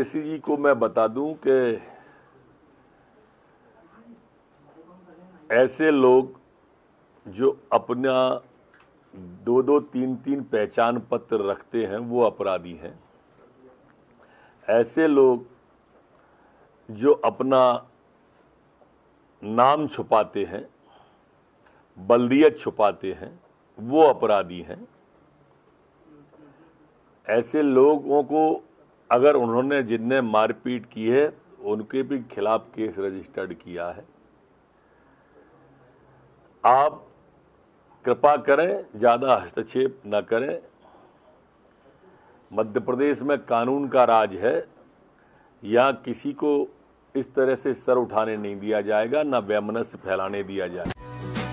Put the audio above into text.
ओवैसी जी को मैं बता दूं कि ऐसे लोग जो अपना दो दो तीन तीन पहचान पत्र रखते हैं वो अपराधी हैं ऐसे लोग जो अपना नाम छुपाते हैं बल्दियत छुपाते हैं वो अपराधी हैं ऐसे लोगों को अगर उन्होंने जिनने मारपीट की है उनके भी खिलाफ केस रजिस्टर्ड किया है आप कृपा करें ज़्यादा हस्तक्षेप न करें मध्य प्रदेश में कानून का राज है यहाँ किसी को इस तरह से सर उठाने नहीं दिया जाएगा ना वैमनस्य फैलाने दिया जाएगा